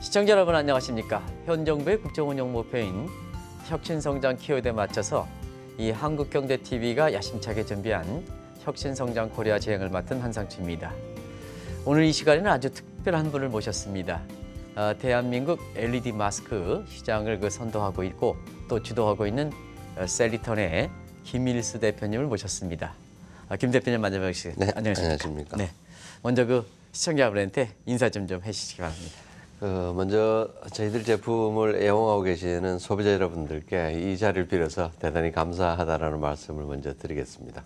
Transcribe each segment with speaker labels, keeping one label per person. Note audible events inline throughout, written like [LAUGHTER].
Speaker 1: 시청자 여러분 안녕하십니까? 현 정부의 국정운영 목표인 혁신성장 키워드에 맞춰서 이 한국경제TV가 야심차게 준비한 혁신성장 코리아 진행을 맡은 한상추입니다. 오늘 이 시간에는 아주 특별한 분을 모셨습니다. 아, 대한민국 LED 마스크 시장을 그 선도하고 있고 또 주도하고 있는 어, 셀리턴의 김일수 대표님을 모셨습니다. 아, 김 대표님 만나뵙겠습니다 네, 안녕하십니까? 안녕하십니까? 네, 먼저 그 시청자분한테 인사 좀 좀 해주시기 바랍니다.
Speaker 2: 어, 먼저 저희들 제품을 애용하고 계시는 소비자 여러분들께 이 자리를 빌어서 대단히 감사하다라는 말씀을 먼저 드리겠습니다.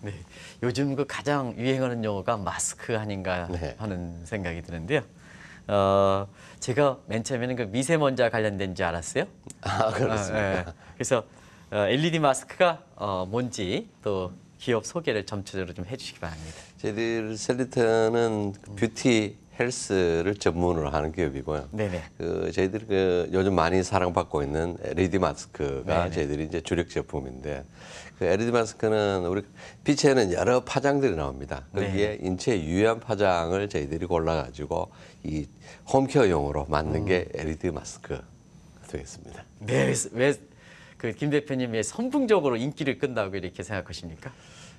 Speaker 1: 네, 요즘 그 가장 유행하는 용어가 마스크 아닌가 네. 하는 생각이 드는데요. 어, 제가 맨 처음에는 그 미세먼지와 관련된 줄 알았어요. 아, 그렇습니다. 아, 네. 그래서 어, LED 마스크가 어, 뭔지 또 기업 소개를 점차적으로 좀 해주시기 바랍니다.
Speaker 2: 저희들 셀리턴은 뷰티 헬스를 전문으로 하는 기업이고요. 네네. 그 저희들이 그 요즘 많이 사랑받고 있는 LED 마스크가 네네. 저희들이 이제 주력 제품인데 그 LED 마스크는 우리 빛에는 여러 파장들이 나옵니다. 거기에 네. 인체 유해한 파장을 저희들이 골라가지고 이 홈케어용으로 만든 음. LED 마스크 되겠습니다.
Speaker 1: 네, 왜 그 김 대표님이 선풍적으로 인기를 끈다고
Speaker 2: 이렇게 생각하십니까?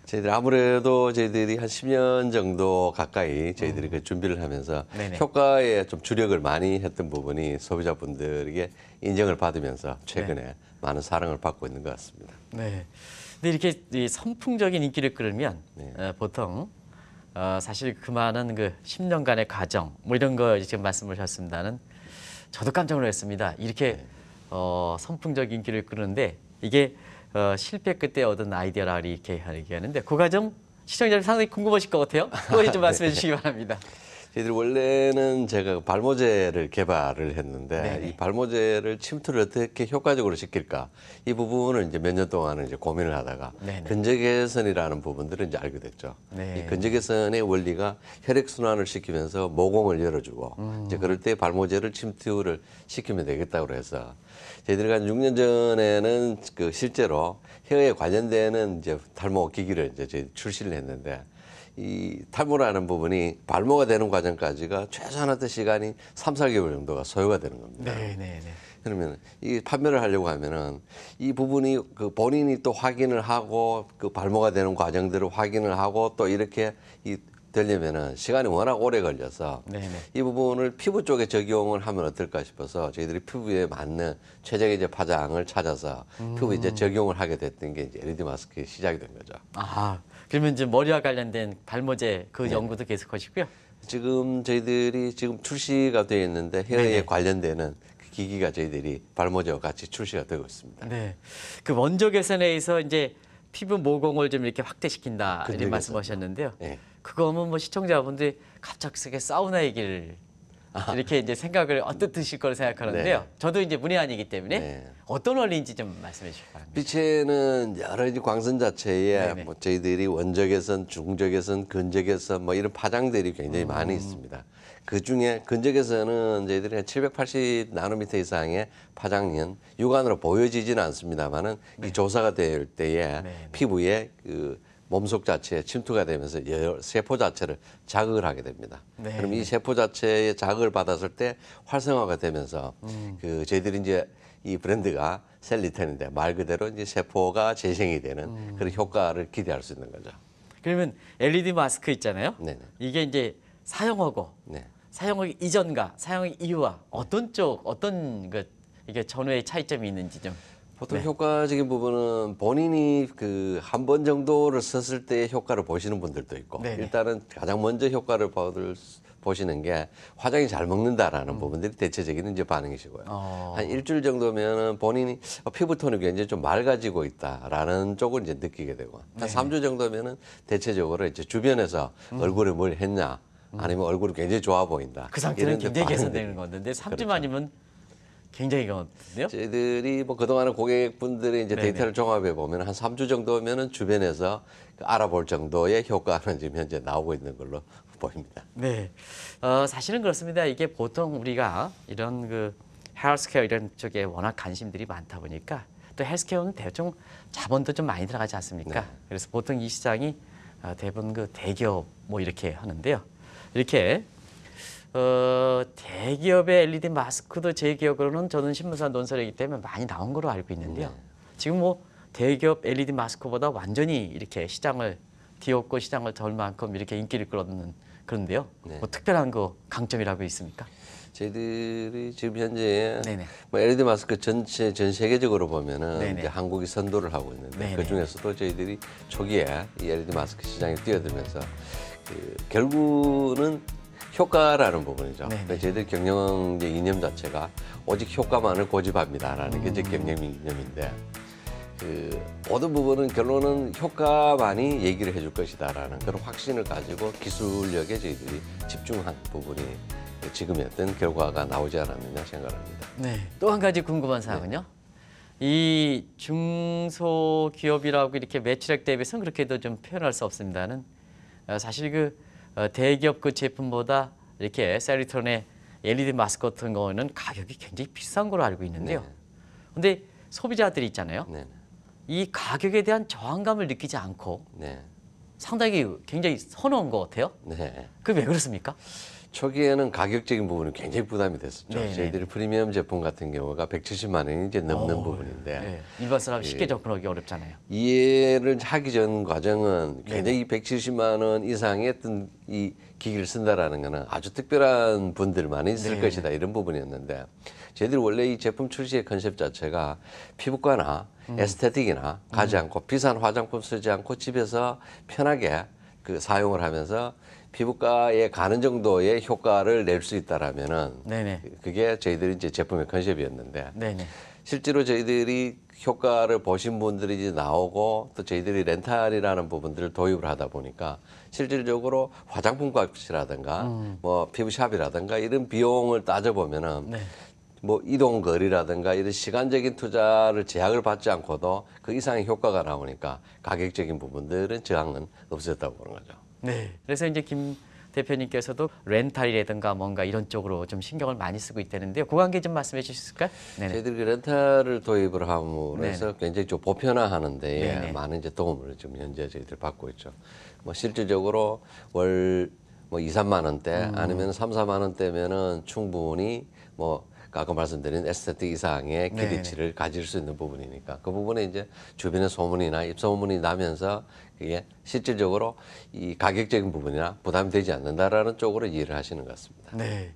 Speaker 2: 저희들 아무래도 저희들이 한 10년 정도 가까이 저희들이 그 준비를 하면서 네네. 효과에 좀 주력을 많이 했던 부분이 소비자분들에게 인정을 받으면서 최근에 네. 많은 사랑을 받고 있는 것 같습니다.
Speaker 1: 네. 근데 이렇게 선풍적인 인기를 끌면 네. 어, 보통 어, 사실 그만한 그 10년간의 과정 뭐 이런 거 지금 말씀을 하셨습니다는 저도 깜짝 놀랐습니다. 이렇게 네. 어, 선풍적인 인기를 끄는데 이게 어, 실패 끝에 얻은
Speaker 2: 아이디어라 이렇게 얘기하는데
Speaker 1: 그 과정 시청자들 상당히 궁금하실 것 같아요. 그거 좀 [LAUGHS] 네. 말씀해 주시기 바랍니다.
Speaker 2: 저희들 원래는 제가 발모제를 개발을 했는데 네네. 이 발모제를 침투를 어떻게 효과적으로 시킬까 이 부분을 이제 몇 년 동안은 이제 고민을 하다가 네네. 근제개선이라는 부분들을 이제 알게 됐죠. 네. 이 근제개선의 원리가 혈액 순환을 시키면서 모공을 열어주고 음. 이제 그럴 때 발모제를 침투를 시키면 되겠다고 해서 저희들이 한 6년 전에는 그 실제로 혀에 관련되는 이제 탈모 기기를 이제 저희 출시를 했는데 이 탈모라는 부분이 발모가 되는 과정까지가 최소한 의 시간이 삼사개월 정도가 소요가 되는
Speaker 1: 겁니다. 네, 네,
Speaker 2: 네. 그러면 이 판매를 하려고 하면은 이 부분이 그 본인이 또 확인을 하고 그 발모가 되는 과정들을 확인을 하고 또 이렇게 이 되려면은 시간이 워낙 오래 걸려서 네네. 네. 이 부분을 피부 쪽에 적용을 하면 어떨까 싶어서 저희들이 피부에 맞는 최적의 이제 파장을 찾아서 음. 피부에 이제 음. 적용을 하게 됐던 게 이제 LED 마스크의 시작이 된 거죠.
Speaker 1: 아 그러면 이제 머리와 관련된 발모제 그 네. 연구도 계속하시고요.
Speaker 2: 지금 저희들이 지금 출시가 되어 있는데 헤어에 네네. 관련되는 그 기기가 저희들이 발모제와 같이 출시가 되고 있습니다.
Speaker 1: 네. 그 원조 개선에서 이제 피부 모공을 좀 이렇게 확대시킨다 이런 말씀하셨는데요. 네. 그거 하뭐 시청자분들이 갑작스게 사우나 얘기를 [LAUGHS] 이렇게 이제 생각을 언뜻 드실 거를 생각하는데요. 네. 저도 이제 문외한이기 때문에 네. 어떤 원리인지 좀 말씀해
Speaker 2: 주실까요 빛에는 여러 가지 광선 자체에 네, 네. 뭐 저희들이 원적외선, 중적외선, 근적외선 뭐 이런 파장들이 굉장히 음. 많이 있습니다. 그 중에 근적에서는 저희들이 780 나노미터 이상의 파장은 육안으로 보여지지는 않습니다만은 네. 이 조사가 될 때에 네, 네. 피부에 그 몸속 자체에 침투가 되면서 세포 자체를 자극을 하게 됩니다. 네. 그럼 이 세포 자체에 자극을 받았을 때 활성화가 되면서 음. 그 저희들이 이제 이 브랜드가 셀리텐인데 말 그대로 이제 세포가 재생이 되는 음. 그런 효과를 기대할 수 있는 거죠.
Speaker 1: 그러면 LED 마스크 있잖아요. 네네. 이게 이제 사용하고 네. 사용하기 이전과 사용하기 이후와 어떤 쪽 어떤 그 이게 전후의 차이점이 있는지 좀
Speaker 2: 보통 네. 효과적인 부분은 본인이 그 한 번 정도를 썼을 때의 효과를 보시는 분들도 있고 네네. 네. 일단은 가장 먼저 효과를 받을 보시는 게 화장이 잘 먹는다라는 음. 부분들이 대체적인 이제 반응이시고요. 어. 한 일주일 정도면은 본인이 어, 피부 톤이 굉장히 좀 맑아지고 있다라는 쪽을 이제 느끼게 되고 한 삼주 네. 정도면은 대체적으로 이제 주변에서 음. 얼굴에 뭘 했냐 음. 아니면 얼굴이 굉장히 좋아 보인다. 그 상태는 굉장히 개선되는
Speaker 1: 건데 3주만이면 굉장히 이한데요
Speaker 2: 저희들이 뭐 그동안은 고객분들의 이제 네네. 데이터를 종합해 보면 한 3주 정도면은 주변에서 알아볼 정도의 효과는 지금 현재 나오고 있는 걸로 [LAUGHS] 보입니다.
Speaker 1: 네. 어, 사실은 그렇습니다. 이게 보통 우리가 이런 그 헬스케어 이런 쪽에 워낙 관심들이 많다 보니까 또 헬스케어는 대충 자본도 좀 많이 들어가지 않습니까? 네. 그래서 보통 이 시장이 어, 대부분 그 대기업 뭐 이렇게 하는데요. 이렇게 어, 대기업의 LED 마스크도 제 기억으로는 저는 신문사 논설이기 때문에 많이 나온 걸로 알고 있는데요. 네. 지금 뭐 대기업 LED 마스크보다 완전히 이렇게 시장을 뒤엎고 시장을 덜 만큼 이렇게 인기를 끌었는 그런데요. 네. 뭐 특별한 거 강점이라고 있습니까?
Speaker 2: 저희들이 지금 현재 네네. 뭐 LED 마스크 전체 전 세계적으로 보면은 이제 한국이 선도를 하고 있는데 그 중에서도 저희들이 초기에 이 LED 마스크 시장에 뛰어들면서 그 결국은 효과라는 부분이죠. 네네. 근데 저희들 경영의 이념 자체가 오직 효과만을 고집합니다라는 음. 게제 경영 이념인데 그 모든 부분은 결론은 효과만이 얘기를 해줄 것이다라는 그런 확신을 가지고 기술력에 저희들이 집중한 부분이 지금의 어떤 결과가 나오지 않았느냐 생각합니다.
Speaker 1: 네. 또 한 가지 궁금한 네. 사항은요. 네. 이 중소기업이라고 이렇게 매출액 대비해서는 그렇게도 좀 표현할 수 없습니다는 어, 사실 그 어, 대기업 그 제품보다 이렇게 세리톤의 LED 마스크 같은 거는 가격이 굉장히 비싼 걸로 알고 있는데요. 네. 근데 소비자들이 있잖아요. 네, 네. 이 가격에 대한 저항감을
Speaker 2: 느끼지 않고
Speaker 1: 네. 상당히 굉장히
Speaker 2: 선호한 것 같아요. 네. 그게 왜 그렇습니까? 초기에는 가격적인 부분이 굉장히 부담이 됐었죠. 네. 저희들이 프리미엄 제품 같은 경우가 170만 원이 이제 넘는 오, 어, 부분인데 네.
Speaker 1: 일반 사람 예. 쉽게 접근하기 어렵잖아요.
Speaker 2: 이해를 하기 전 과정은 네. 굉장히 네. 170만 원 이상의 어떤 이 기기를 쓴다라는 거는 아주 특별한 분들만 있을 네. 것이다 이런 부분이었는데 저희들이 원래 이 제품 출시의 컨셉 자체가 피부과나 음. 에스테틱이나 가지 음. 않고 비싼 화장품 쓰지 않고 집에서 편하게 그 사용을 하면서 피부과에 가는 정도의 효과를 낼 수 있다라면은 네네. 그게 저희들이 이제 제품의 컨셉이었는데 네네. 실제로 저희들이 효과를 보신 분들이 이제 나오고 또 저희들이 렌탈이라는 부분들을 도입을 하다 보니까 실질적으로 화장품 값이라든가 음. 뭐 피부샵이라든가 이런 비용을 따져보면은 네. 뭐 이동 거리라든가 이런 시간적인 투자를 제약을 받지 않고도 그 이상의 효과가 나오니까 가격적인 부분들은 저항은 없어졌다고 보는 거죠.
Speaker 1: 네. 그래서 이제 김
Speaker 2: 대표님께서도
Speaker 1: 렌탈이라든가 뭔가 이런 쪽으로 좀 신경을 많이 쓰고 있다는데요. 그 관계 좀 말씀해 주실까요?
Speaker 2: 수있을 네네. 저희들이 그 렌탈을 도입을 함으로써 해서 굉장히 좀 보편화하는데 많은 이제 도움을 지금 현재 저희들 받고 있죠. 뭐 실질적으로 월 뭐 2, 3만 원대 음. 아니면 3, 4만 원대면은 충분히 뭐 아까 말씀드린 에스테틱 이상의 네, 네. 기대치를 네. 가질 수 있는 부분이니까 그 부분에 이제 주변의 소문이나 입소문이 나면서 그게 실질적으로 이 가격적인 부분이나 부담되지 이 않는다라는 쪽으로 이해를 하시는 것 같습니다.
Speaker 1: 네.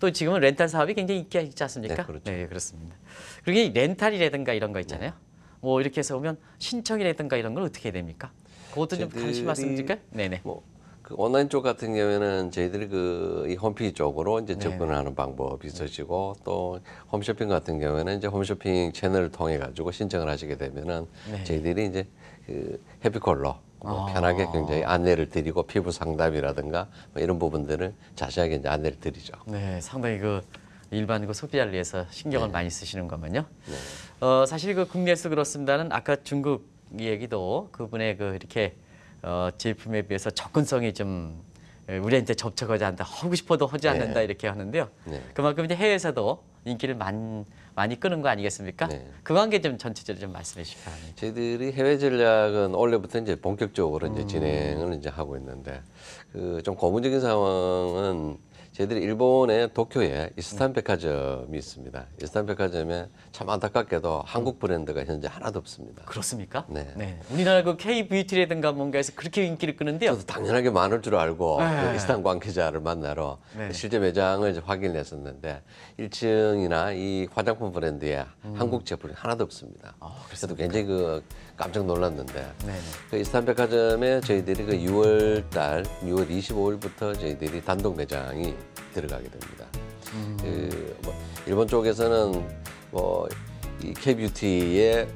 Speaker 1: 또 지금은 렌탈 사업이 굉장히 인기가 있지 않습니까? 네, 그렇죠.
Speaker 2: 네, 그렇습니다.
Speaker 1: 그리고 렌탈이라든가 이런 거 있잖아요. 네. 뭐 이렇게 해서 오면 신청이라든가 이런 걸
Speaker 2: 어떻게 해야 됩니까? 그것도 좀 관심 말씀드릴까요? 네네. 뭐그 온라인 쪽 같은 경우에는 저희들이 그이 홈페이지 쪽으로 이제 네. 접근을 하는 방법이 네. 있으시고 또 홈쇼핑 같은 경우에는 이제 홈쇼핑 채널을 통해 가지고 신청을 하시게 되면은 네. 저희들이 이제 그 해피콜로 뭐 아. 편하게 굉장히 안내를 드리고 피부 상담이라든가 뭐 이런 부분들을 자세하게 이제 안내를 드리죠.
Speaker 1: 네, 상당히 그 일반 그소비자알위해서 신경을 네. 많이 쓰시는 거면요. 네. 어, 사실 그 국내에서 그렇습니다는 아까 중국 얘기도 그분의 그 이렇게 어, 제품에 비해서 접근성이 좀 우리한테 접촉하지 않는다, 하고 싶어도 하지 네. 않는다 네. 이렇게 하는데요. 네. 그만큼 이제 해외에서도 인기를 많이, 많이 끄는 거 아니겠습니까? 네. 그 관계 좀 전체적으로 좀 말씀해 주시기 바랍니다.
Speaker 2: 저희들이 해외 전략은 올해부터 이제 본격적으로 이제 음. 진행을 이제 하고 있는데 그좀고문적인 상황은 저희들이 일본의 도쿄에 이스탄백화점이 있습니다. 이스탄백화점에 참 안타깝게도 한국 브랜드가 현재 하나도 없습니다. 그렇습니까? 네. 네. 우리나라 그 K 뷰티라든가 뭔가해서 그렇게
Speaker 1: 인기를 끄는데요. 저도
Speaker 2: 당연하게 많을 줄 알고 그 네. 그 이스탄 관계자를 만나러 네. 실제 매장을 확인했었는데 1층이나 이 화장품 브랜드에 음. 한국 제품이 하나도 없습니다. 아, 그래서 굉장히 그 깜짝 놀랐는데 그 이스탄백화점에 저희들이 그 6월 달 6월 25일부터 저희들이 단독 매장이 들어가게 됩니다. 음. 그뭐 일본 쪽에서는 뭐이 K뷰티의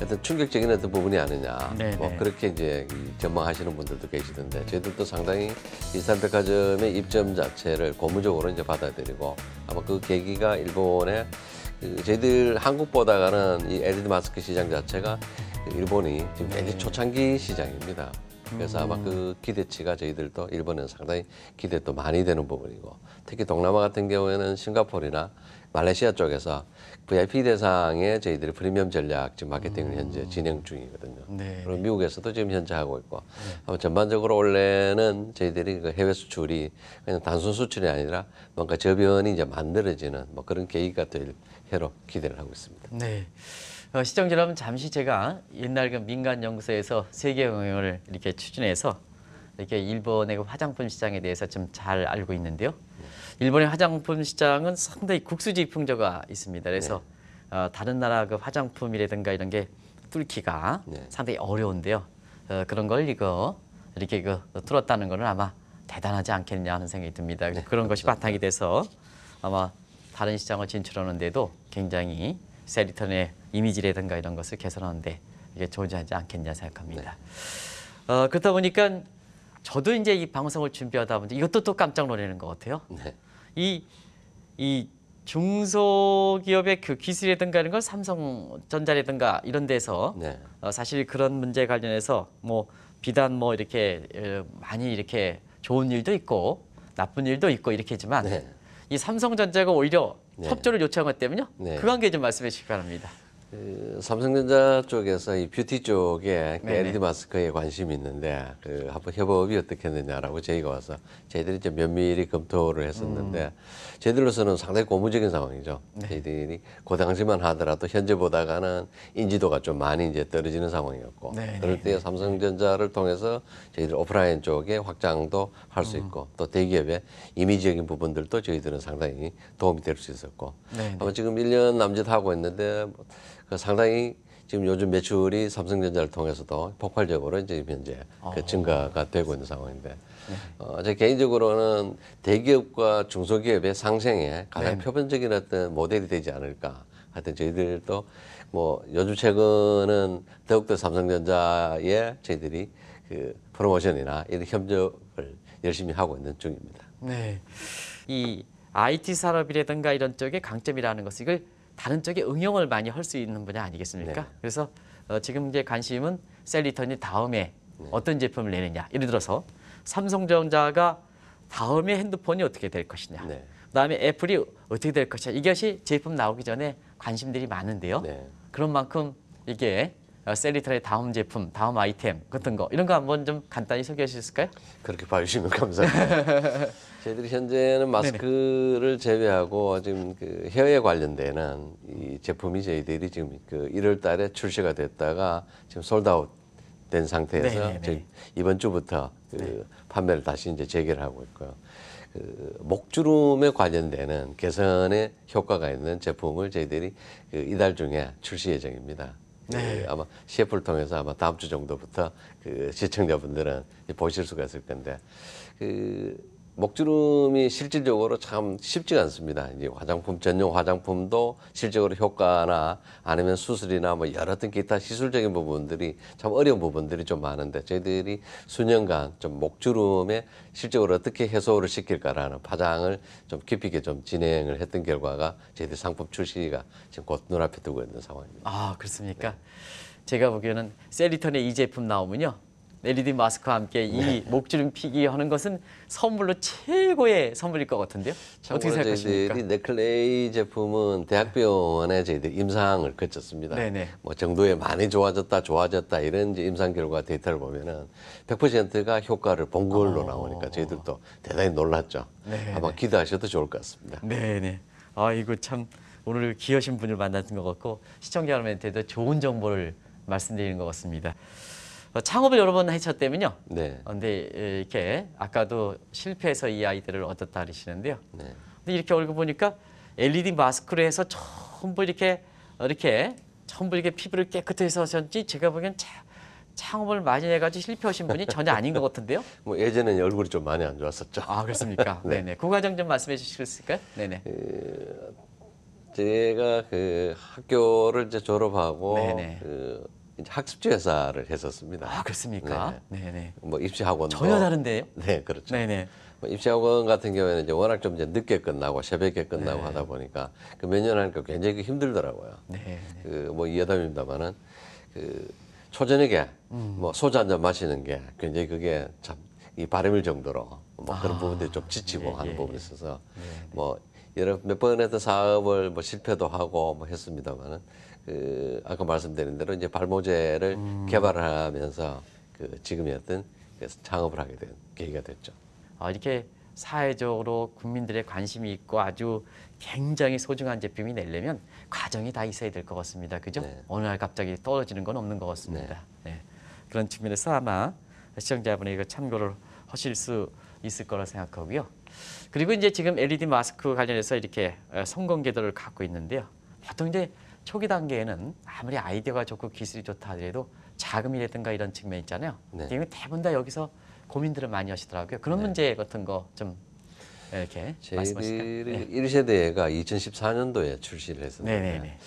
Speaker 2: 어떤 충격적인 어떤 부분이 아니냐 뭐 네네. 뭐 그렇게 이제 전망하시는 분들도 계시던데 저희들도 상당히 이스탄백화점의 입점 자체를 고무적으로 이제 받아들이고 아마 그 계기가 일본의 저희들 한국보다는 이에 e 드 마스크 시장 자체가 일본이 지금 굉장히 네. 초창기 시장입니다. 그래서 아마 음. 그 기대치가 저희들도 일본은 상당히 기대도 많이 되는 부분이고 특히 동남아 같은 경우에는 싱가포르나 말레이시아 쪽에서 VIP 대상에 저희들이 프리미엄 전략 지금 마케팅을 음. 현재 진행 중이거든요. 네. 그리고 미국에서도 지금 현재 하고 있고 네. 전반적으로 원래는 저희들이 그 해외 수출이 그냥 단순 수출이 아니라 뭔가 저변이 이제 만들어지는 뭐 그런 계기가 될 여로 기대를 하고 있습니다.
Speaker 1: 네. 어, 시청자 여러분 잠시 제가 옛날 그 민간연구소에서 세계경영을 이렇게 추진해서 이렇게 일본의 그 화장품 시장에 대해서 좀 잘 알고 있는데요. 네. 일본의 화장품 시장은 상당히 국수주 풍조가 있습니다. 그래서 네. 어, 다른 나라 그 화장품이라든가 이런 게 뚫기가 네. 상당히 어려운데요. 어, 그런 걸 이거 이렇게 그 뚫었다는 거는 아마 대단하지 않겠냐 하는 생각이 듭니다. 네, 그런 감사합니다. 것이 바탕이 돼서 아마 다른 시장을 진출하는데도 굉장히 세리턴의 이미지라든가 이런 것을 개선하는데 이게 존재하지 않겠냐 생각합니다. 네. 어, 그렇다 보니까 저도 이제 이 방송을 준비하다 보니 이것도 또 깜짝 놀라는 것 같아요. 네. 이, 이 중소기업의 그 기술이라든가 이런 걸 삼성전자라든가 이런 데서 네. 어, 사실 그런 문제 관련해서 뭐 비단 뭐 이렇게 어, 많이 이렇게 좋은 일도 있고 나쁜 일도 있고 이렇게지만 네. 이 삼성전자가 오히려 네. 협조를 요청한 것 때문에요. 네. 그 관계 좀 말씀해 주시기 바랍니다.
Speaker 2: 그 삼성전자 쪽에서 이 뷰티 쪽에 LED 네, 네. 마스크에 관심이 있는데 그 한번 협업이 어떻게 했냐라고 저희가 와서 저희들이 좀 면밀히 검토를 했었는데 음. 저희들로서는 상당히 고무적인 상황이죠. 네. 저희들이 그 당시만 하더라도 현재보다가는 인지도가 좀 많이 이제 떨어지는 상황이었고 네, 네 그럴 때 네. 삼성전자를 통해서 저희들 오프라인 쪽에 확장도 할수 음. 있고 또 대기업의 이미지적인 부분들도 저희들은 상당히 도움이 될 수 있었고 네, 아마 지금 일년 남짓 하고 있는데 그 상당히 지금 요즘 매출이 삼성전자를 통해서도 폭발적으로 지제 현재 그 어. 증가가 되고 있는 상황인데 어, 제 개인적으로는 대기업과 중소기업의 상생에 가장 네. 표본적인 어떤 모델이 되지 않을까. 하여튼 저희들도 뭐 요즘 최근은 더욱더 삼성전자에 저희들이 그 프로모션이나 이런 협력을 열심히 하고 있는 중입니다.
Speaker 1: 네. 이 IT 산업이라든가 이런 쪽의 강점이라는 것을 이걸 다른 쪽에 응용을 많이 할 수 있는 분야 아니겠습니까? 네. 그래서 어, 지금 이제 관심은 셀리턴이 다음에 네. 어떤 제품을 내느냐. 예를 들어서 삼성전자가 다음에 핸드폰이 어떻게 될 것이냐. 네. 그다음에 애플이 어떻게 될 것이냐. 이것이 제품 나오기 전에 관심들이 많은데요. 네. 그런 만큼 이게 어, 셀리트의 다음 제품, 다음 아이템 같은 거 이런 거 한번 좀 간단히 소개해 주실까요? 그렇게 봐주시면
Speaker 2: 감사합니다. [LAUGHS] 저희들이 현재는 마스크를 네네. 제외하고 지금 그 혀에 관련되는 이 제품이 저희들이 지금 그 1월 달에 출시가 됐다가 지금 솔드아웃 된 상태에서 네, 네, 네 이번 주부터 그 네. 판매를 다시 이제 재개를 하고 있고요. 그 목주름에 관련되는 개선에 효과가 있는 제품을 저희들이 그 이달 중에 출시 예정입니다. 그 네. 아마 CF를 통해서 아마 다음 주 정도부터 그 시청자분들은 보실 수가 있을 건데 그 목주름이 실질적으로 참 쉽지가 않습니다. 이제 화장품 전용 화장품도 실적으로 질 효과나 아니면 수술이나 뭐 여러 등 기타 시술적인 부분들이 참 어려운 부분들이 좀 많은데 저희들이 수년간 좀 목주름에 실적으로 질 어떻게 해소를 시킬까라는 파장을 좀 깊이 있게 좀 진행을 했던 결과가 저희들 상품 출시가 지금 곧 눈앞에 두고 있는 상황입니다.
Speaker 1: 아 그렇습니까? 네. 제가 보기에는 셀리턴의 이 제품 나오면요 LED 마스크와 함께 이목줄름 네. 피기 하는 것은 선물로 최고의 선물일 것 같은데요. 어떻게 생각하십니까? 이
Speaker 2: 넥클레이 제품은 대학병원에 저희들 임상을 거쳤습니다. 네네. 뭐 정도에 많이 좋아졌다 좋아졌다 이런 이제 임상 결과 데이터를 보면은 100%가 효과를 본 걸로 어. 나오니까 저희들도 대단히 놀랐죠. 네네. 아마 기대하셔도 좋을 것 같습니다.
Speaker 1: 네네. 아 이거 참 오늘 귀하신 분을 만났던 것 같고 시청자 여러분한테도 좋은 정보를 말씀드리는 것 같습니다. 어, 창업을 여러 번하셨다면요 네. 어, 근데 이렇게 아까도 실패해서 이 아이들을 얻었다 그시는데요 네. 근데 이렇게 얼굴 보니까 LED 마스크로 해서 전부 이렇게 어, 이렇게 전부 이렇게 피부를 깨끗해서 그런지 제가 보기엔 참 창업을 많이 해가지고 실패하신 분이 전혀 아닌
Speaker 2: 것 같은데요? [LAUGHS] 뭐예전에 얼굴이 좀 많이 안 좋았었죠. 아 그렇습니까? [LAUGHS] 네. 네그 과정 좀 말씀해 주실 수 있을까요? 네네. 그, 제가 그 학교를 이제 졸업하고 네네. 그 이제 학습지 회사를 했었습니다. 아 그렇습니까? 네. 네뭐 입시학원 전혀 다른데요? 네 그렇죠. 네네. 뭐 입시학원 같은 경우에는 이제 워낙 좀 이제 늦게 끝나고 새벽에 끝나고 네. 하다 보니까 그몇년 하니까 굉장히 힘들더라고요. 네. 네. 그뭐 여담입니다만은그 초저녁에 음. 뭐 소주 한 잔 마시는 게 굉장히 그게 참이 바람일 정도로 뭐 아, 그런 부분들이 좀 지치고 예, 하는 예, 부분이 있어서 예, 뭐 여러 몇 번 했던 사업을 뭐 실패도 하고 뭐 했습니다만은 그 아까 말씀드린 대로 이제 발모제를 음. 개발 하면서 그 지금의 어떤 그 창업을 하게 된 계기가 됐죠. 아, 이렇게 사회적으로
Speaker 1: 국민들의 관심이 있고 아주 굉장히 소중한 제품이 내려면 과정이 다 있어야 될 것 같습니다. 그죠? 네. 어느 날 갑자기 떨어지는 건 없는 것 같습니다. 네. 네. 그런 측면에서 아마 시청자분에게 그 참고를 하실 수 있을 거라 생각하고요. 그리고 이제 지금 LED 마스크 관련해서 이렇게 어, 성공 궤도를 갖고 있는데요. 보통 이제 초기 단계에는 아무리 아이디어가 좋고 기술이 좋다 하더라도 자금이라든가 이런 측면 있잖아요. 네. 대부분 다 여기서 고민들을 많이 하시더라고요. 그런 네. 문제 같은 거좀 네, 이렇게 말씀하시죠. 네.
Speaker 2: 1세대가 2014년도에 출시를 했었는데 네, 네,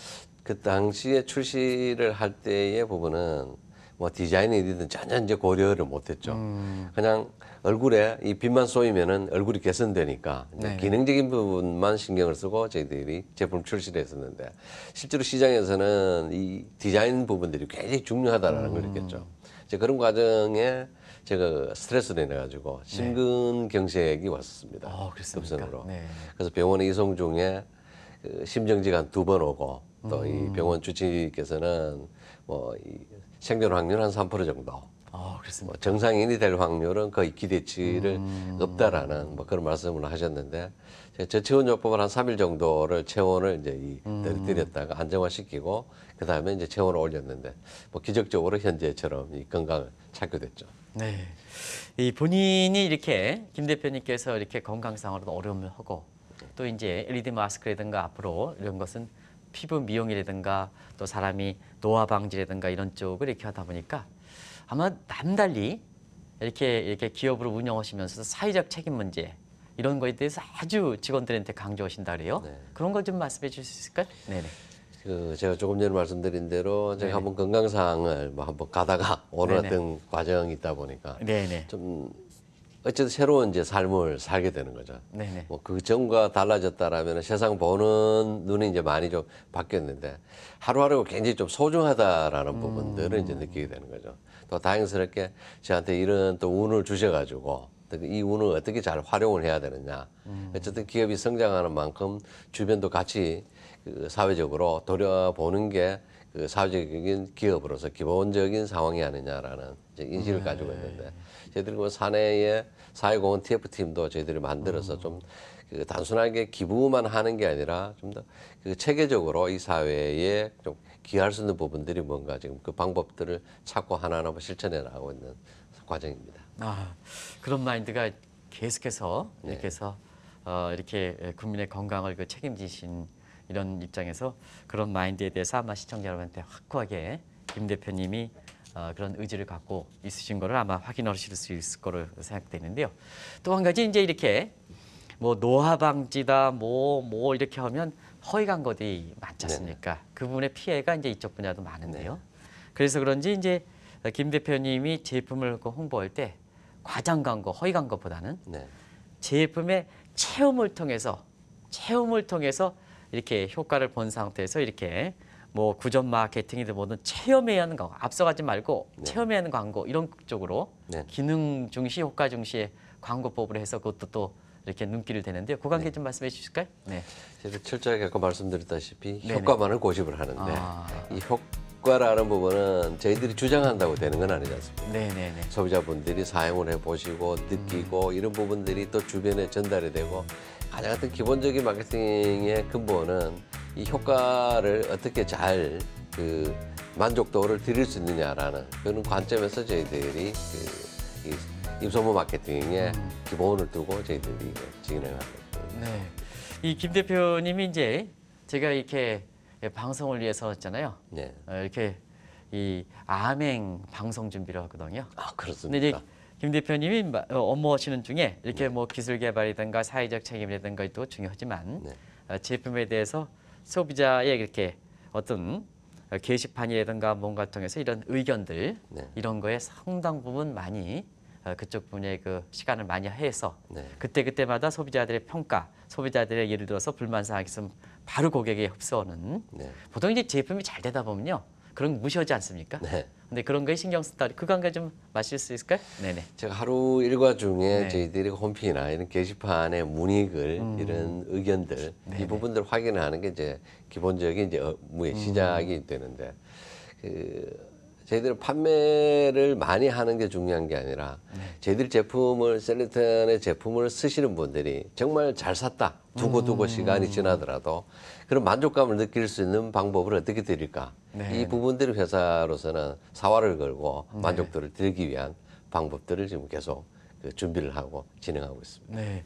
Speaker 2: 그 당시에 출시를 할 때의 부분은 뭐 디자인이든 전혀 이제 고려를 못했죠. 음. 그냥 얼굴에 이 빛만 쏘이면은 얼굴이 개선되니까 네. 기능적인 부분만 신경을 쓰고 저희들이 제품 출시를 했었는데 실제로 시장에서는 이 디자인 부분들이 굉장히 중요하다라는 음. 걸 느꼈죠. 이제 그런 과정에 제가 스트레스를 내가지고 네. 심근경색이 왔었습니다. 아, 급성으로. 네. 그래서 병원에 이송 중에 그 심정지가 한두번 오고 또이 음. 병원 주치의께서는 뭐이 생존 확률 한 3% 정도 어, 그렇습니다. 뭐 정상인이 될 확률은 거의 기대치를 음. 없다라는 뭐 그런 말씀을 하셨는데 제가 저체온요법을 한 3일 정도를 체온을 이제 이떨어렸다가 음. 안정화시키고 그 다음에 이제 체온을 올렸는데 뭐 기적적으로 현재처럼 이 건강을 찾게 됐죠.
Speaker 1: 네. 이 본인이 이렇게 김 대표님께서 이렇게 건강상으로도 어려움을 하고 또 이제 LED 마스크라든가 앞으로 이런 것은 피부 미용이라든가 또 사람이 노화 방지라든가 이런 쪽을 이렇게 하다 보니까 아마 남달리 이렇게 이렇게 기업으로 운영하시면서 사회적 책임 문제 이런 거에 대해서 아주 직원들한테 강조하신다 그래요. 네. 그런 걸 좀 말씀해 주실 수 있을까요? 네네.
Speaker 2: 그 제가 조금 전에 말씀드린 대로 제가 네네. 한번 건강상을 뭐 한번 가다가 오늘 어떤 과정이 있다 보니까 네네. 좀 어쨌든 새로운 이제 삶을 살게 되는 거죠. 네네. 뭐그 전과 달라졌다라면 세상 보는 눈이 이제 많이 좀 바뀌었는데 하루하루가 굉장히 좀 소중하다라는 음... 부분들을 이제 느끼게 되는 거죠. 또 다행스럽게 저한테 이런 또 운을 주셔가지고 이 운을 어떻게 잘 활용을 해야 되느냐. 음. 어쨌든 기업이 성장하는 만큼 주변도 같이 그 사회적으로 돌려보는 게 그 사회적인 기업으로서 기본적인 상황이 아니냐라는 인식을 음, 네. 가지고 있는데 저희들이 뭐 사내에 사회공헌 TF팀도 저희들이 만들어서 음. 좀그 단순하게 기부만 하는 게 아니라 좀 더 그 체계적으로 이 사회에 좀 귀할 수 있는 부분들이 뭔가 지금 그 방법들을 찾고 하나하나 실천해 나가고 있는 과정입니다.
Speaker 1: 아, 그런 마인드가 계속해서 네. 이렇게 해서 어, 이렇게 국민의 건강을 그 책임지신 이런 입장에서 그런 마인드에 대해서 아마 시청자 여러분한테 확고하게 김 대표님이 어, 그런 의지를 갖고 있으신 거를 아마 확인하실 수 있을 거로 생각되는데요. 또 한 가지 이제 이렇게 뭐 노화 방지다 뭐뭐 뭐 이렇게 하면 허위광 거들이 많지 않습니까? 네그분의 피해가 이제 이쪽 분야도 많은데요. 네 그래서 그런지 이제 김 대표님이 제품을 홍보할 때 과장 광고, 허위 광고보다는 네 제품의 체험을 통해서 체험을 통해서 이렇게 효과를 본 상태에서 이렇게 뭐 구전 마케팅이든 뭐든 체험해야 하는 거 앞서가지 말고 네. 체험해야 하는 광고 이런 쪽으로 네. 기능 중시, 효과 중시의 광고법으로 해서 그것도 또 이렇게 눈길을
Speaker 2: 대는데요. 그 관계 네. 좀 말씀해 주실까요? 네. 제가 철저하게 아까 말씀드렸다시피 네네. 네. 효과만을 고집을 하는데 아. 이 효과라는 부분은 저희들이 주장한다고 되는 건 아니지 않습니까? 네네네. 네, 네. 소비자분들이 사용을 해보시고 느끼고 음. 이런 부분들이 또 주변에 전달이 되고 가장 같은 기본적인 마케팅의 근본은 이 효과를 어떻게 잘 그 만족도를 드릴 수 있느냐라는 그런 관점에서 저희들이 그 입소문 마케팅에 기본을 음. 두고 저희들이 진행 하고
Speaker 1: 있습니다. 네. 이 김 대표님이 이제 제가 이렇게 방송을 위해서 했잖아요. 네. 어, 이렇게 이 암행 방송 준비를 하거든요. 아 그렇습니까? 김 대표님이 어, 업무하시는 중에 이렇게 네. 뭐 기술 개발이든가 사회적 책임이든가도 중요하지만 네. 어, 제품에 대해서 소비자의 이렇게 어떤 게시판이라든가 뭔가 통해서 이런 의견들 네. 이런 거에 상당 부분 많이 어, 그쪽 분야의 그 시간을 많이 해서 네. 그때 그때마다 소비자들의 평가, 소비자들의 예를 들어서 불만 사항 있으면 바로 고객에 흡수하는 네. 보통 이제 제품이 잘 되다 보면요 그런 거 무시하지 않습니까? 네. 근데 그런 거에 신경 쓰다 그 관계 좀 마실 수 있을까요?
Speaker 2: 네네. 제가 하루 일과 중에 네. 저희들이 홈피나 이런 게시판에 문의글 음. 이런 의견들 네네. 이 부분들 확인하는 게 이제 기본적인 이제 업무의 음. 시작이 되는데 그 제희들 판매를 많이 하는 게 중요한 게 아니라 저희들 제품을 셀리턴의 제품을 쓰시는 분들이 정말 잘 샀다 두고두고 두 음. 시간이 지나더라도 그런 만족감을 느낄 수 있는 방법을 어떻게 드릴까 네. 이 부분들을 회사로서는 사활을 걸고 네. 만족도를 드리기 위한 방법들을 지금 계속 그 준비를 하고 진행하고 있습니다. 네.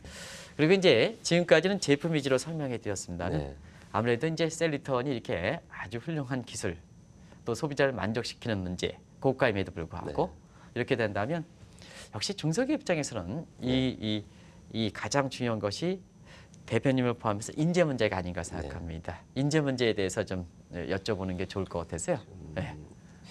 Speaker 1: 그리고 이제 지금까지는 제품 위주로 설명해 드렸습니다. 네. 아무래도 이제 셀리턴이 이렇게 아주 훌륭한 기술 또 소비자를 만족시키는 문제 고가임에도 불구하고 네. 이렇게 된다면 역시 중소기업 입장에서는 네. 이, 이, 이 가장 중요한 것이 대표님을 포함해서 인재 문제가 아닌가 생각합니다. 네. 인재 문제에 대해서 좀 네, 여쭤보는 게 좋을 것 같아서요. 음. 네.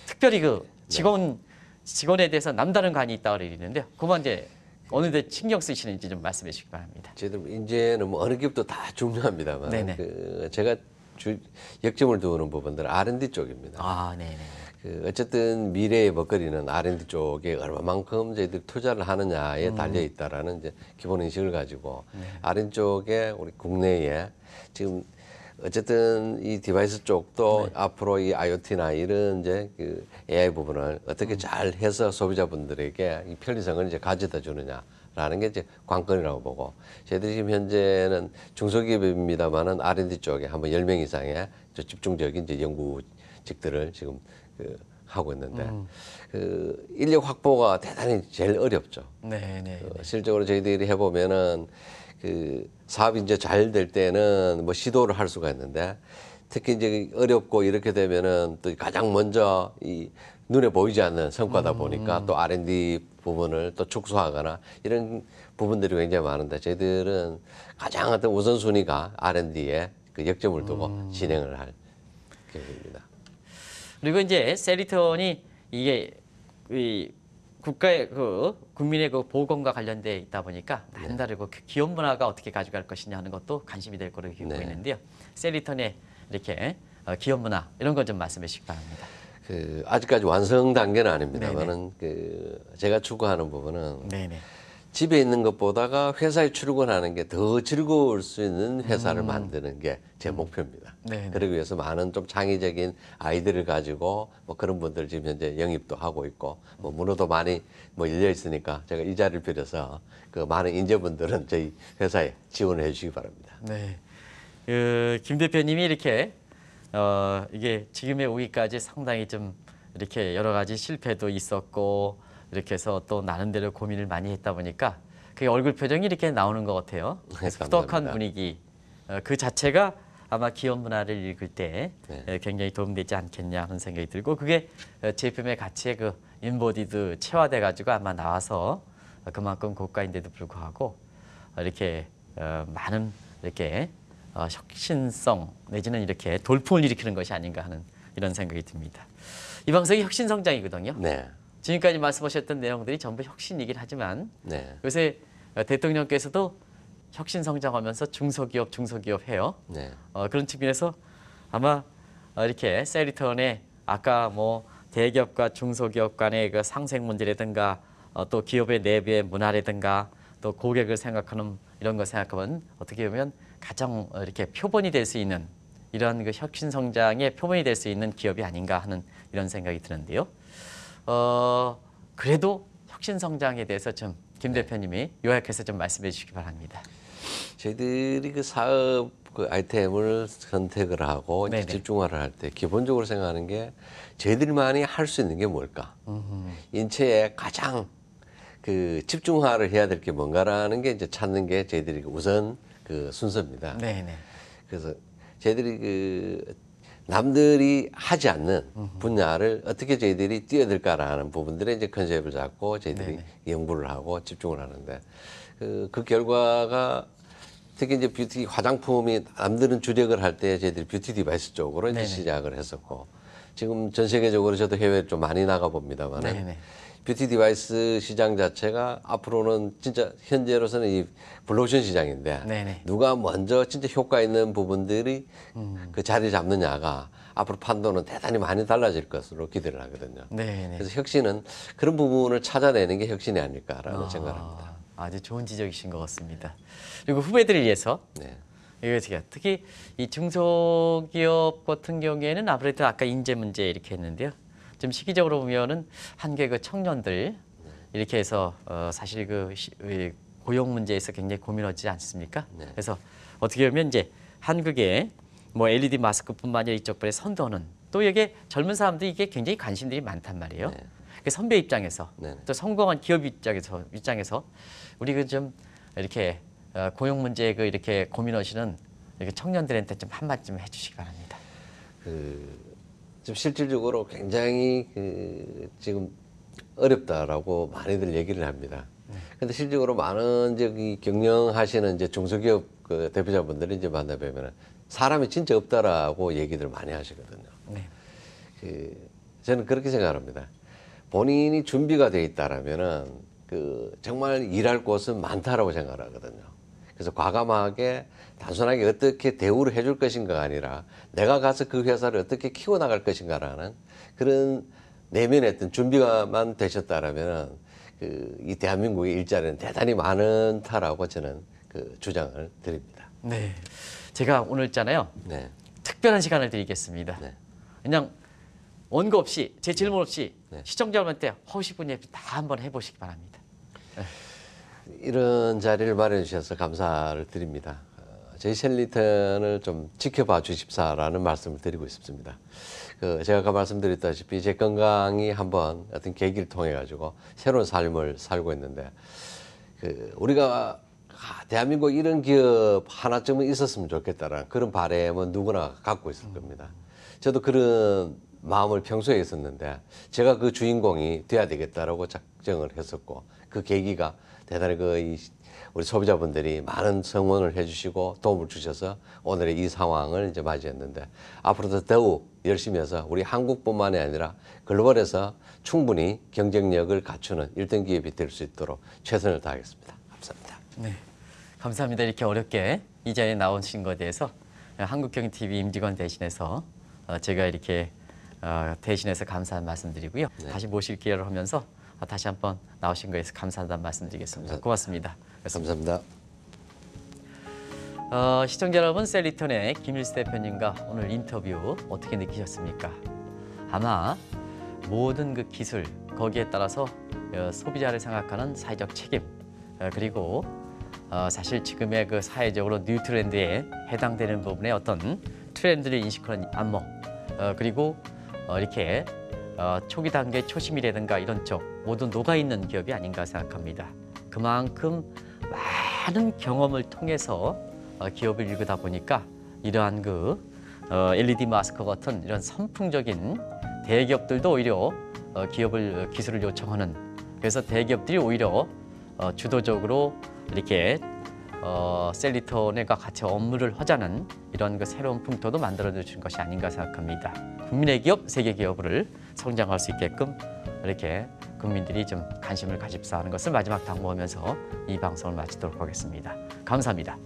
Speaker 1: 특별히 그 네. 직원 직원에 대해서 남다른 관이 있다고 그러는데요. 그 문제 어느 데 신경 쓰시는지 좀 말씀해 주시기 바랍니다. 저들
Speaker 2: 인재는 뭐 어느 기업도 다 중요합니다만 그 제가 주, 역점을 두는 부분들은 R&D 쪽입니다. 아, 네. 네. 그 어쨌든 미래의 먹거리는 R&D 쪽에 얼마만큼 저희들이 투자를 하느냐에 음. 달려 있다라는 이제 기본 인식을 가지고 네. R&D 쪽에 우리 국내에 지금 어쨌든 이 디바이스 쪽도 네. 앞으로 이 IoT나 이런 이제 그 AI 부분을 어떻게 음. 잘 해서 소비자분들에게 이 편리성을 이제 가져다 주느냐 라는 게 이제 관건이라고 보고 저희들이 지금 현재는 중소기업입니다만은 R&D 쪽에 한번 열 명 이상의 집중적인 이제 연구직들을 지금 그 하고 있는데 음. 그 인력 확보가 대단히 제일 어렵죠. 네, 네, 그 네. 실적으로 저희들이 해보면은 그 사업이 이제 잘 될 때는 뭐 시도를 할 수가 있는데 특히 이제 어렵고 이렇게 되면은 또 가장 먼저 이 눈에 보이지 않는 성과다 보니까 음. 또 R&D 부분을 또 축소하거나 이런 부분들이 굉장히 많은데 저희들은 가장 어떤 우선순위가 R&D에 그 역점을 두고 음. 진행을 할 계획입니다.
Speaker 1: 그리고 이제 세리턴이 이게 이 국가의 그 국민의 그 보건과 관련돼 있다 보니까 남다르고 네. 그 기업 문화가 어떻게 가져갈 것이냐 하는 것도 관심이 될 거로 보이는데요. 네. 세리턴의 이렇게 어, 기업 문화 이런 거 좀 말씀해 주시기 바랍니다.
Speaker 2: 그 아직까지 완성 단계는 아닙니다만은 그 제가 추구하는 부분은 네네. 집에 있는 것보다가 회사에 출근하는 게 더 즐거울 수 있는 회사를 음. 만드는 게제 음. 목표입니다. 네네. 그러기 위해서 많은 좀 창의적인 아이들을 가지고 뭐 그런 분들 지금 현재 영입도 하고 있고 뭐 문호도 많이 뭐 열려 있으니까 제가 이 자리를 빌어서 그 많은 인재분들은 저희 회사에 지원해 주시기 바랍니다.
Speaker 1: 네. 그김 대표님이 이렇게 어, 이게 지금에 오기까지 상당히 좀 이렇게 여러 가지 실패도 있었고 이렇게 해서 또 나름대로 고민을 많이 했다 보니까 그게 얼굴 표정이 이렇게 나오는 것 같아요. [LAUGHS] 네, 그덕한 분위기 어, 그 자체가 아마 기업 문화를 읽을 때 네. 굉장히 도움되지 않겠냐 하는 생각이 들고 그게 어, 제품의 가치에 그 인보디드 체화돼 가지고 아마 나와서 그만큼 고가인데도 불구하고 이렇게 어, 많은 이렇게 어, 혁신성 내지는 이렇게 돌풍을 일으키는 것이 아닌가 하는 이런 생각이 듭니다. 이 방송이 혁신성장이거든요. 네. 지금까지 말씀하셨던 내용들이 전부 혁신이긴 하지만 네. 요새 어, 대통령께서도 혁신성장하면서 중소기업, 중소기업 해요. 네. 어, 그런 측면에서 아마 어, 이렇게 셀리턴의 아까 뭐 대기업과 중소기업 간의 그 상생 문제라든가 어, 또 기업의 내부의 문화라든가 또 고객을 생각하는 이런 거 생각하면 어떻게 보면 가장 어, 이렇게 표본이 될 수 있는 이런 그 혁신 성장의 표본이 될 수 있는 기업이 아닌가 하는 이런 생각이 드는데요. 어, 그래도 혁신 성장에 대해서 좀김 네. 대표님이 요약해서 좀 말씀해 주시기 바랍니다.
Speaker 2: 저희들이 그 사업 그 아이템을 선택을 하고 집중화를 할 때 기본적으로 생각하는 게 저희들만이 할 수 있는 게 뭘까? 음흠. 인체에 가장 그 집중화를 해야 될 게 뭔가라는 게 이제 찾는 게 저희들이 우선 그 순서입니다. 네네. 네. 그래서 저희들이 그 남들이 하지 않는 분야를 어떻게 저희들이 뛰어들까라는 부분들에 이제 컨셉을 잡고 저희들이 네네. 네. 연구를 하고 집중을 하는데 그, 그 결과가 특히 이제 뷰티 화장품이 남들은 주력을 할 때 저희들이 뷰티 디바이스 쪽으로 이제 네네. 네. 시작을 했었고 지금 전 세계적으로 저도 해외 좀 많이 나가 봅니다만은 뷰티 디바이스 시장 자체가 앞으로는 진짜 현재로서는 이 블루오션 시장인데 네네. 누가 먼저 진짜 효과 있는 부분들이 음. 그 자리 잡느냐가 앞으로 판도는 대단히 많이 달라질 것으로 기대를 하거든요. 네네. 그래서 혁신은 그런 부분을 찾아내는 게 혁신이 아닐까라는 아, 생각을 합니다. 아주 좋은 지적이신 것 같습니다. 그리고
Speaker 1: 후배들을 위해서 네. 이거 특히 이 중소기업 같은 경우에는 아무래도 아까 인재 문제 이렇게 했는데요. 지금 시기적으로 보면은 한계 그 청년들 이렇게 해서 어 사실 그 고용 문제에서 굉장히 고민하지 않습니까? 네. 그래서 어떻게 보면 이제 한국의 뭐 LED 마스크뿐만 아니라 이쪽 분의 선도는 또 이게 젊은 사람들이 이게 굉장히 관심들이 많단 말이에요. 네. 그 선배 입장에서 네. 네. 또 성공한 기업 입장에서 입장에서 우리 그 좀 이렇게 어, 고용 문제 그 이렇게 고민하시는 이렇게 청년들한테 좀 한마디 좀 해주시기 바랍니다.
Speaker 2: 그 지금 실질적으로 굉장히 그 지금 어렵다라고 많이들 얘기를 합니다. 네. 근데 실질적으로 많은 저기 경영하시는 이제 중소기업 그 대표자분들이 이제 만나뵈면 사람이 진짜 없다라고 얘기들 많이 하시거든요. 네. 그 저는 그렇게 생각합니다. 본인이 준비가 돼 있다라면은 그 정말 일할 곳은 많다라고 생각하거든요. 그래서 과감하게 단순하게 어떻게 대우를 해줄 것인가가 아니라 내가 가서 그 회사를 어떻게 키워나갈 것인가라는 그런 내면의 어떤 준비가만 되셨다라면 그이 대한민국의 일자리는 대단히 많은 타라고 저는 그 주장을 드립니다.
Speaker 1: 네. 제가 오늘 있잖아요. 네. 특별한 시간을 드리겠습니다. 네. 그냥 원고 없이 제 질문 네. 없이 네. 시청자분한테 허시분이다 한번 해보시기 바랍니다. 네.
Speaker 2: 이런 자리를 마련해 주셔서 감사를 드립니다. 어, 저희 셀리턴을 좀 지켜봐 주십사라는 말씀을 드리고 싶습니다. 그 제가 아까 말씀드렸다시피 제 건강이 한번 어떤 계기를 통해 가지고 새로운 삶을 살고 있는데 그 우리가 아, 대한민국 이런 기업 하나쯤은 있었으면 좋겠다라는 그런 바램은 누구나 갖고 있을 겁니다. 저도 그런 마음을 평소에 있었는데 제가 그 주인공이 돼야 되겠다라고 작정을 했었고 그 계기가 대단히 그 우리 소비자분들이 많은 성원을 해주시고 도움을 주셔서 오늘의 이 상황을 이제 맞이했는데 앞으로도 더욱 열심히 해서 우리 한국뿐만이 아니라 글로벌에서 충분히 경쟁력을 갖추는 일등 기업이 될 수 있도록 최선을 다하겠습니다.
Speaker 1: 감사합니다. 네, 감사합니다. 이렇게 어렵게 이 자리에 나오신 것에 대해서 한국경제TV 임직원 대신해서 어, 제가 이렇게 어, 대신해서 감사한 말씀드리고요. 네. 다시 모실 기회를 하면서 아, 다시 한번 나오신 거에서 감사하다는 말씀드리겠습니다. 고맙습니다. 감사합니다. 어, 시청자 여러분, 셀리턴의 김일수 대표님과 오늘 인터뷰 어떻게 느끼셨습니까? 아마 모든 그 기술, 거기에 따라서 어, 소비자를 생각하는 사회적 책임, 어, 그리고 어, 사실 지금의 그 사회적으로 뉴트렌드에 해당되는 부분의 어떤 트렌드를 인식하는 안목, 그리고 이렇게 어, 초기 단계 초심이라든가 이런 쪽 모두 녹아있는 기업이 아닌가 생각합니다. 그만큼 많은 경험을 통해서 어, 기업을 읽다 보니까 이러한 그 어, LED 마스크 같은 이런 선풍적인 대기업들도 오히려 어, 기업을 어, 기술을 요청하는 그래서 대기업들이 오히려 어, 주도적으로 이렇게 어, 셀리턴과 같이 업무를 하자는 이런 그 새로운 풍토도 만들어주신 것이 아닌가 생각합니다. 국민의 기업, 세계 기업을 성장할 수 있게끔 이렇게 국민들이 좀 관심을 가집사 하는 것을 마지막 당부하면서 이 방송을 마치도록 하겠습니다. 감사합니다.